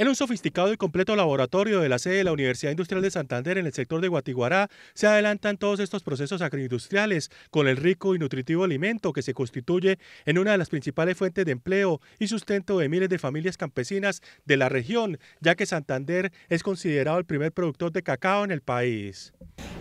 En un sofisticado y completo laboratorio de la sede de la Universidad Industrial de Santander en el sector de Guatiguará se adelantan todos estos procesos agroindustriales con el rico y nutritivo alimento que se constituye en una de las principales fuentes de empleo y sustento de miles de familias campesinas de la región, ya que Santander es considerado el primer productor de cacao en el país.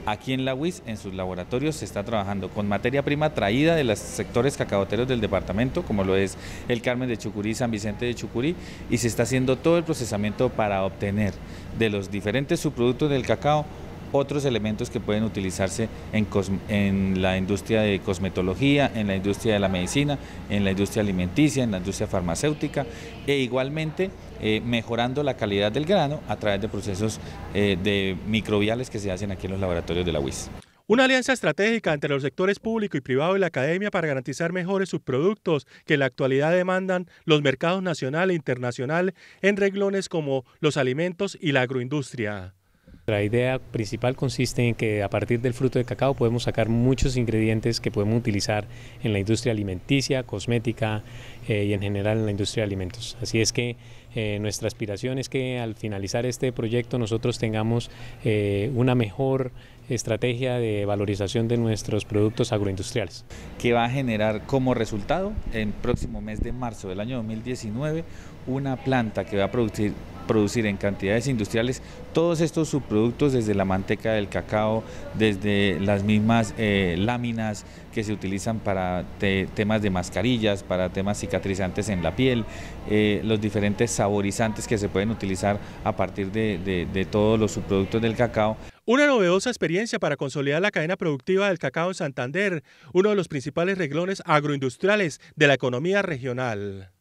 Aquí en la UIS, en sus laboratorios, se está trabajando con materia prima traída de los sectores cacaoteros del departamento, como lo es el Carmen de Chucurí, San Vicente de Chucurí, y se está haciendo todo el procesamiento para obtener de los diferentes subproductos del cacao otros elementos que pueden utilizarse en, en, la industria de cosmetología, en la industria de la medicina, en la industria alimenticia, en la industria farmacéutica e igualmente eh, mejorando la calidad del grano a través de procesos eh, de microbiales que se hacen aquí en los laboratorios de la UIS. Una alianza estratégica entre los sectores público y privado y la academia para garantizar mejores sus productos que en la actualidad demandan los mercados nacional e internacional en reglones como los alimentos y la agroindustria. La idea principal consiste en que a partir del fruto de cacao podemos sacar muchos ingredientes que podemos utilizar en la industria alimenticia, cosmética eh, y en general en la industria de alimentos. Así es que eh, nuestra aspiración es que al finalizar este proyecto nosotros tengamos eh, una mejor estrategia de valorización de nuestros productos agroindustriales. Que va a generar como resultado, en próximo mes de marzo del año 2019, una planta que va a producir producir en cantidades industriales todos estos subproductos desde la manteca del cacao, desde las mismas eh, láminas que se utilizan para temas de mascarillas, para temas cicatrizantes en la piel, eh, los diferentes saborizantes que se pueden utilizar a partir de, de todos los subproductos del cacao. Una novedosa experiencia para consolidar la cadena productiva del cacao en Santander, uno de los principales reglones agroindustriales de la economía regional.